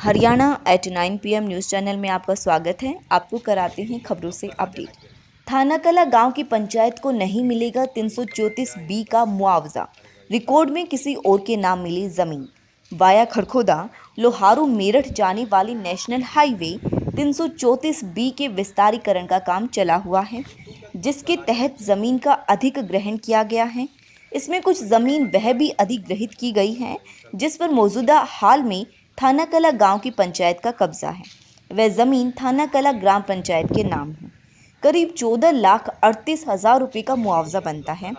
Haryana at nine PM news channel में आपका स्वागत है आपको कराते हैं खबरों से अपडेट थानाकला गांव की पंचायत को नहीं मिलेगा तीन बी का मुआवजा रिकॉर्ड में किसी और के नाम मिली जमीन वाया खरखोदा लोहारू मेरठ जाने वाली नेशनल हाईवे तीन बी के विस्तारीकरण का काम चला हुआ है जिसके तहत जमीन का अधिक ग्रहण किया गया है इसमें कुछ ज़मीन वह भी अधिग्रहित की गई है जिस पर मौजूदा हाल में थाना कला गांव की पंचायत का कब्जा है वह ज़मीन थाना कला ग्राम पंचायत के नाम है करीब चौदह लाख अड़तीस हज़ार रुपये का मुआवजा बनता है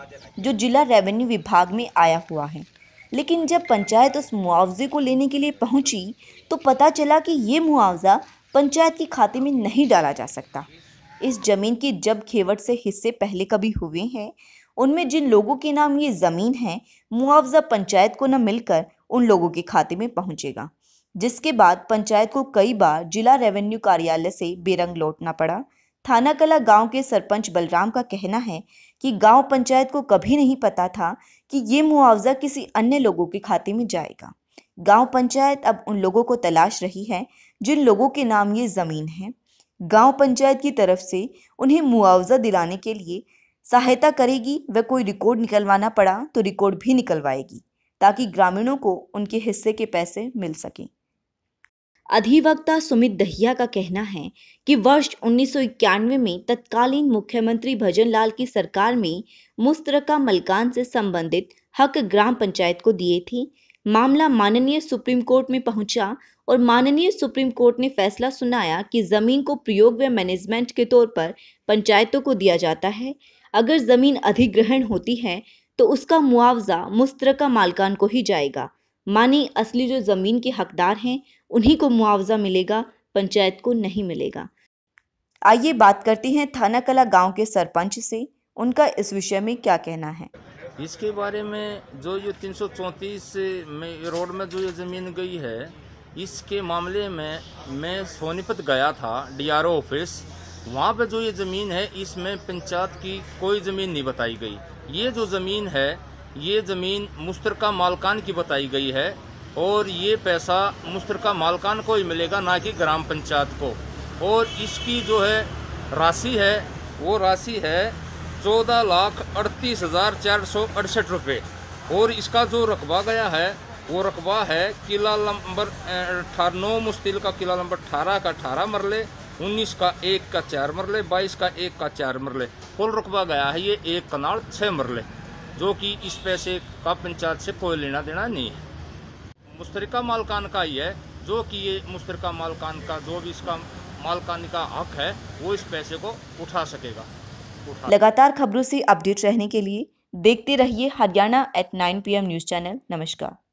जो जिला रेवेन्यू विभाग में आया हुआ है लेकिन जब पंचायत उस मुआवजे को लेने के लिए पहुंची तो पता चला कि ये मुआवजा पंचायत के खाते में नहीं डाला जा सकता इस ज़मीन के जब खेवट से हिस्से पहले कभी हुए हैं उनमें जिन लोगों के नाम ये ज़मीन है मुआवजा पंचायत को न मिलकर उन लोगों के खाते में पहुंचेगा जिसके बाद पंचायत को कई बार जिला रेवेन्यू कार्यालय से बेरंग लौटना पड़ा थाना कला गांव के सरपंच बलराम का कहना है कि गांव पंचायत को कभी नहीं पता था कि ये मुआवजा किसी अन्य लोगों के खाते में जाएगा गांव पंचायत अब उन लोगों को तलाश रही है जिन लोगों के नाम ये ज़मीन है गांव पंचायत की तरफ से उन्हें मुआवजा दिलाने के लिए सहायता करेगी व कोई रिकॉर्ड निकलवाना पड़ा तो रिकॉर्ड भी निकलवाएगी ताकि ग्रामीणों को उनके हिस्से के पैसे मिल सकें अधिवक्ता सुमित दहिया का कहना है कि वर्ष उन्नीस में तत्कालीन मुख्यमंत्री भजनलाल की सरकार में मुस्तरका मलकान से संबंधित हक ग्राम पंचायत को दिए थे मामला माननीय सुप्रीम कोर्ट में पहुंचा और माननीय सुप्रीम कोर्ट ने फैसला सुनाया कि जमीन को प्रयोग व मैनेजमेंट के तौर पर पंचायतों को दिया जाता है अगर जमीन अधिग्रहण होती है तो उसका मुआवजा मुस्तरका मालकान को ही जाएगा मानी असली जो ज़मीन के हकदार हैं उन्हीं को मुआवजा मिलेगा पंचायत को नहीं मिलेगा आइए बात करते हैं थाना कला गाँव के सरपंच से उनका इस विषय में क्या कहना है इसके बारे में जो ये तीन में रोड में जो ये ज़मीन गई है इसके मामले में मैं सोनीपत गया था डीआरओ ऑफिस वहाँ पर जो ये ज़मीन है इसमें पंचायत की कोई ज़मीन नहीं बताई गई ये जो ज़मीन है ये ज़मीन मुश्तरका मालकान की बताई गई है और ये पैसा मुश्तरका मालकान को ही मिलेगा ना कि ग्राम पंचायत को और इसकी जो है राशि है वो राशि है चौदह लाख अड़तीस हज़ार चार सौ अड़सठ रुपये और इसका जो रकबा गया है वो रकबा है किला नंबर नौ मुश्तिल का किला नंबर अठारह का अठारह मरले उन्नीस का एक का चार मरले बाईस का एक का चार मरले कुल रकबा गया है ये एक कनाल छः मरले जो कि इस पैसे का पंचायत से कोई लेना देना नहीं है मुश्तरका मालकान का ही है जो कि ये मुश्तरका मालकान का जो भी इसका मालकानी का हक है वो इस पैसे को उठा सकेगा उठा लगातार खबरों से अपडेट रहने के लिए देखते रहिए Haryana at nine P news channel नमस्कार